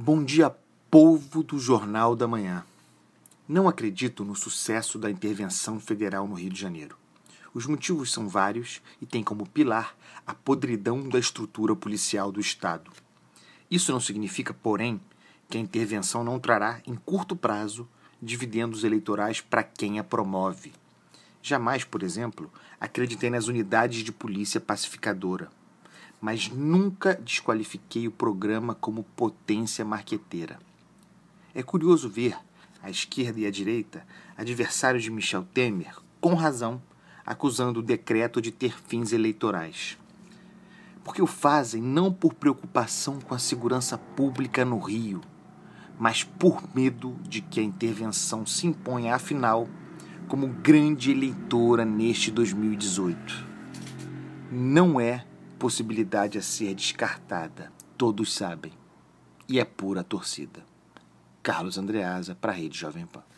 Bom dia, povo do Jornal da Manhã. Não acredito no sucesso da intervenção federal no Rio de Janeiro. Os motivos são vários e têm como pilar a podridão da estrutura policial do Estado. Isso não significa, porém, que a intervenção não trará, em curto prazo, dividendos eleitorais para quem a promove. Jamais, por exemplo, acreditei nas unidades de polícia pacificadora mas nunca desqualifiquei o programa como potência marqueteira. É curioso ver a esquerda e a direita, adversários de Michel Temer, com razão, acusando o decreto de ter fins eleitorais. Porque o fazem não por preocupação com a segurança pública no Rio, mas por medo de que a intervenção se imponha, afinal, como grande eleitora neste 2018. Não é possibilidade a ser descartada, todos sabem. E é pura torcida. Carlos Andreasa, para a Rede Jovem Pan.